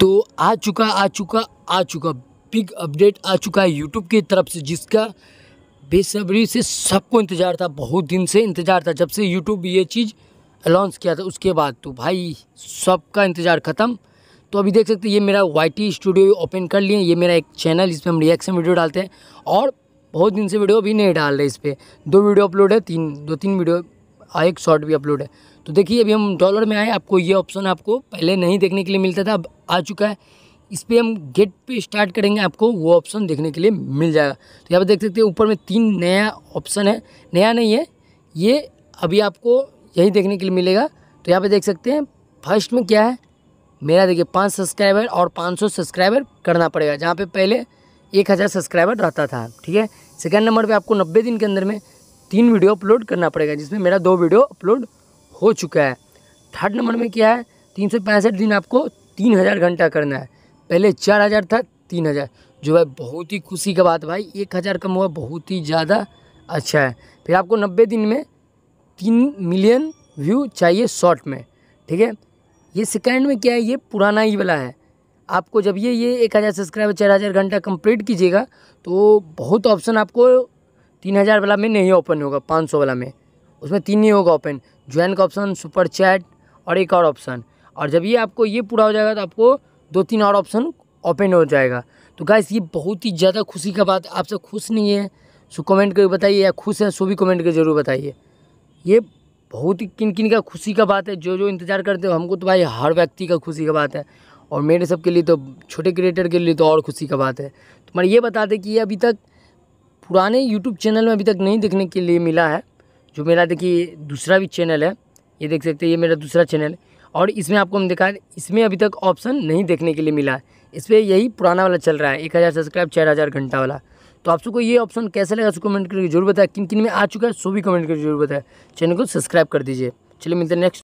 तो आ चुका आ चुका आ चुका बिग अपडेट आ चुका है यूट्यूब की तरफ से जिसका बेसब्री से सबको इंतज़ार था बहुत दिन से इंतज़ार था जब से यूट्यूब ये चीज़ अनाउंस किया था उसके बाद तो भाई सबका इंतज़ार ख़त्म तो अभी देख सकते हैं ये मेरा वाई स्टूडियो ओपन कर लिए ये मेरा एक चैनल इस पर हम रिएक्शन वीडियो डालते हैं और बहुत दिन से वीडियो अभी नहीं डाल रहे इस पर दो वीडियो अपलोड है तीन दो तीन वीडियो और हाँ, एक शॉर्ट भी अपलोड है तो देखिए अभी हम डॉलर में आए आपको ये ऑप्शन आपको पहले नहीं देखने के लिए मिलता था अब आ चुका है इस पर हम गेट पे स्टार्ट करेंगे आपको वो ऑप्शन देखने के लिए मिल जाएगा तो यहाँ पर देख सकते हैं ऊपर में तीन नया ऑप्शन है नया नहीं है ये अभी आपको यही देखने के लिए मिलेगा तो यहाँ पर देख सकते हैं फर्स्ट में क्या है मेरा देखिए पाँच सब्सक्राइबर और पाँच सौ सब्सक्राइबर करना पड़ेगा जहाँ पर पहले एक हज़ार सब्सक्राइबर रहता था ठीक है सेकेंड नंबर पर आपको नब्बे दिन के अंदर में तीन वीडियो अपलोड करना पड़ेगा जिसमें मेरा दो वीडियो अपलोड हो चुका है थर्ड नंबर में क्या है तीन सौ पैंसठ दिन आपको तीन हज़ार घंटा करना है पहले चार हज़ार था तीन हज़ार जो है बहुत ही खुशी का बात भाई एक हज़ार कम हुआ बहुत ही ज़्यादा अच्छा है फिर आपको नब्बे दिन में तीन मिलियन व्यू चाहिए शॉर्ट में ठीक है ये सेकेंड में क्या है ये पुराना ही वाला है आपको जब ये ये एक हज़ार सब्सक्राइबर चार हज़ार घंटा कंप्लीट कीजिएगा तो बहुत ऑप्शन आपको तीन हज़ार वाला में नहीं ओपन होगा पाँच सौ वाला में उसमें तीन ही होगा ओपन ज्वाइन का ऑप्शन सुपर चैट और एक और ऑप्शन और जब ये आपको ये पूरा हो जाएगा तो आपको दो तीन और ऑप्शन ओपन हो जाएगा तो गाइस ये बहुत ही ज़्यादा खुशी का बात आप सब खुश नहीं है सो कमेंट करके बताइए या खुश है सो भी कमेंट करके ज़रूर बताइए ये बहुत ही किन किन का खुशी का बात है जो जो इंतज़ार करते हो हमको तो भाई हर व्यक्ति का खुशी का बात है और मेरे सब के लिए तो छोटे क्रिएटर के लिए तो और खुशी का बात है तो मैं ये बता दें कि ये अभी तक पुराने यूट्यूब चैनल में अभी तक नहीं देखने के लिए मिला है जो मेरा देखिए दूसरा भी चैनल है ये देख सकते हैं ये मेरा दूसरा चैनल और इसमें आपको हम देखा इसमें अभी तक ऑप्शन नहीं देखने के लिए मिला है इस पर यही पुराना वाला चल रहा है एक हज़ार सब्सक्राइब चार हज़ार घंटा वाला तो आप सबको ये ऑप्शन कैसे लगा उसको कमेंट करके जरूर बताया किन किन में आ चुका है सो भी कमेंट करके जरूर बताया चैनल को सब्सक्राइब कर दीजिए चलिए मिलते हैं नेक्स्ट